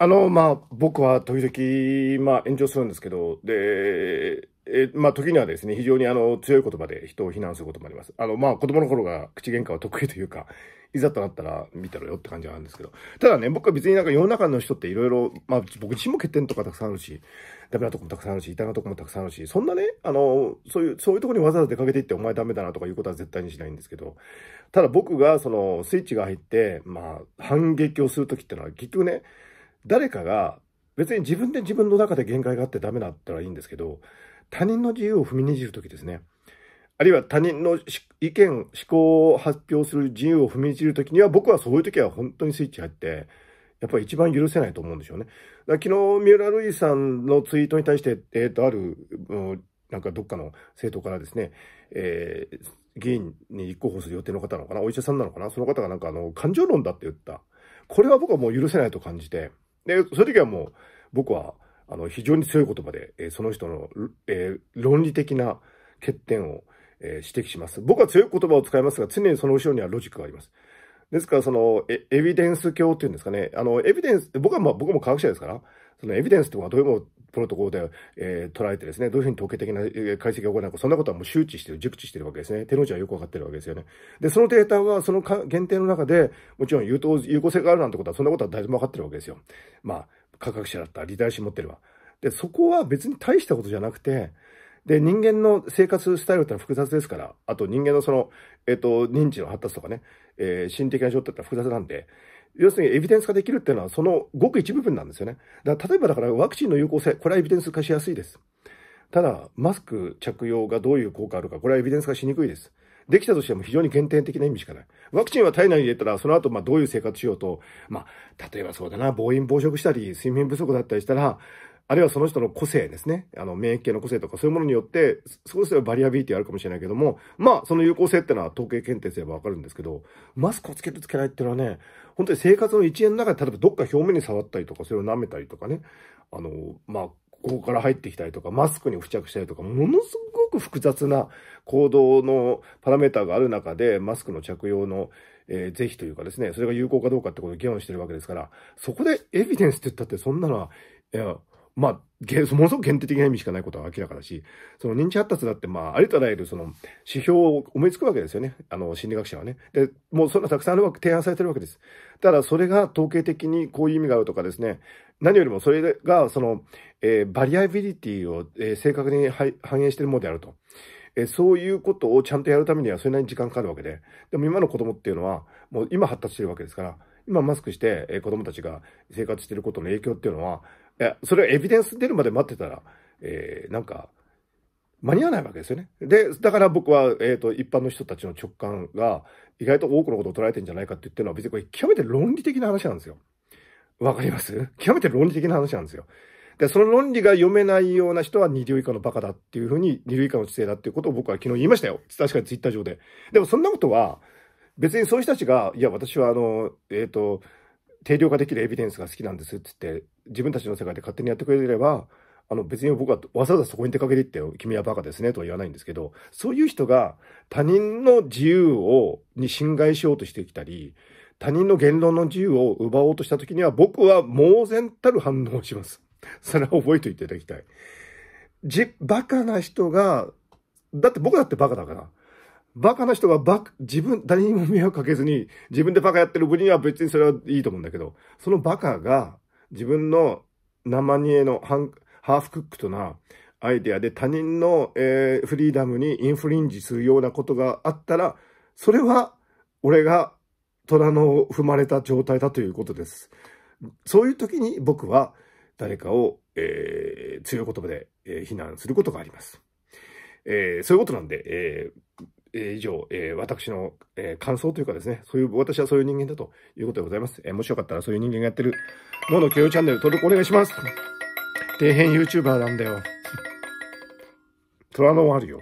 あの、まあ、僕は時々、まあ、炎上するんですけど、で、えまあ、時にはですね、非常にあの強い言葉で人を非難することもあります。あの、まあ、子供の頃が口喧嘩は得意というか、いざとなったら見たらよって感じはあるんですけど、ただね、僕は別になんか世の中の人っていろいろ、まあ、僕自身も欠点とかたくさんあるし、ダメなとこもたくさんあるし、痛なとこもたくさんあるし、そんなね、あの、そういう、そういうとこにわざわざ出かけていって、お前ダメだなとかいうことは絶対にしないんですけど、ただ僕がそのスイッチが入って、まあ、反撃をするときってのは結局ね、誰かが、別に自分で自分の中で限界があってダメだったらいいんですけど、他人の自由を踏みにじるときですね。あるいは他人の意見、思考を発表する自由を踏みにじるときには、僕はそういうときは本当にスイッチ入って、やっぱり一番許せないと思うんですよね。昨日、三浦瑠麗さんのツイートに対して、えっ、ー、と、ある、うんなんかどっかの政党からですね、えー、議員に立候補する予定の方なのかな、お医者さんなのかな、その方がなんかあの、感情論だって言った。これは僕はもう許せないと感じて、で、その時はもう、僕は、あの、非常に強い言葉で、えー、その人の、えー、論理的な欠点を、えー、指摘します。僕は強い言葉を使いますが、常にその後ろにはロジックがあります。ですから、そのエ、エビデンス教っていうんですかね。あの、エビデンス、僕はまあ、僕も科学者ですから、そのエビデンスってのはどういうもプロトコルで、えー、捉えてですね、どういうふうに統計的な解析が行うか、そんなことはもう周知してる、熟知してるわけですね。手の内はよくわかってるわけですよね。で、そのデータは、その限定の中で、もちろん有効有効性があるなんてことは、そんなことは誰でもわかってるわけですよ。まあ、科学者だったら、リテラシー持ってれば。で、そこは別に大したことじゃなくて、で、人間の生活スタイルってのは複雑ですから、あと人間のその、えっ、ー、と、認知の発達とかね、えー、心的な状態ってのは複雑なんで、要するにエビデンス化できるっていうのは、そのごく一部分なんですよね。だから例えばだからワクチンの有効性、これはエビデンス化しやすいです。ただ、マスク着用がどういう効果あるか、これはエビデンス化しにくいです。できたとしても非常に限定的な意味しかない。ワクチンは体内に入れたら、その後、まあ、どういう生活しようと、まあ、例えばそうだな、暴飲暴食したり、睡眠不足だったりしたら、あるいはその人の個性ですね。あの、免疫系の個性とかそういうものによって、そうすれバリアビリティあるかもしれないけども、まあ、その有効性ってのは統計検定すればわかるんですけど、マスクをつけるつけないっていうのはね、本当に生活の一円の中で、例えばどっか表面に触ったりとか、それを舐めたりとかね、あの、まあ、ここから入ってきたりとか、マスクに付着したりとか、ものすごく複雑な行動のパラメーターがある中で、マスクの着用の、えー、是非というかですね、それが有効かどうかってことを議論してるわけですから、そこでエビデンスって言ったって、そんなのは、いや、まあ、ものすごく限定的な意味しかないことは明らかだし、その認知発達だって、まあ、ありとあらゆるその指標を思いつくわけですよね。あの、心理学者はね。で、もうそんなたくさんあるわけ、提案されてるわけです。ただ、それが統計的にこういう意味があるとかですね、何よりもそれが、その、えー、バリアビリティを、えー、正確に反映しているものであると。えそういうことをちゃんとやるためにはそれなりに時間かかるわけで、でも今の子供っていうのは、もう今発達してるわけですから、今マスクして、え子供たちが生活してることの影響っていうのは、いや、それはエビデンス出るまで待ってたら、えー、なんか、間に合わないわけですよね。で、だから僕は、えっ、ー、と、一般の人たちの直感が、意外と多くのことを捉えてんじゃないかって言ってるのは、別にこれ極めて論理的な話なんですよ。わかります極めて論理的な話なんですよ。で、その論理が読めないような人は二流以下のバカだっていうふうに、二流以下の知性だっていうことを僕は昨日言いましたよ。確かにツイッター上で。でもそんなことは、別にそういう人たちが、いや、私はあの、えっ、ー、と、定量化できるエビデンスが好きなんですって言って、自分たちの世界で勝手にやってくれれば、あの別に僕はわざわざそこに出かけていって、君はバカですねとは言わないんですけど、そういう人が他人の自由を、に侵害しようとしてきたり、他人の言論の自由を奪おうとした時には僕は猛然たる反応をします。それは覚えておいていただきたい。じ、バカな人が、だって僕だってバカだから。バカな人がバカ、自分、誰にも迷惑かけずに、自分でバカやってる分には別にそれはいいと思うんだけど、そのバカが、自分の生煮えのハンハーフクックとなアイデアで他人の、えー、フリーダムにインフリンジするようなことがあったら、それは、俺が虎の踏まれた状態だということです。そういう時に僕は誰かを、えー、強い言葉で、えー、非難することがあります。えー、そういうことなんで、えー以上、えー、私の、えー、感想というかですね、そういう、私はそういう人間だということでございます。えー、もしよかったらそういう人間がやってる、もの共有チャンネル登録お願いします。底辺 YouTuber なんだよ。虎のあるよ。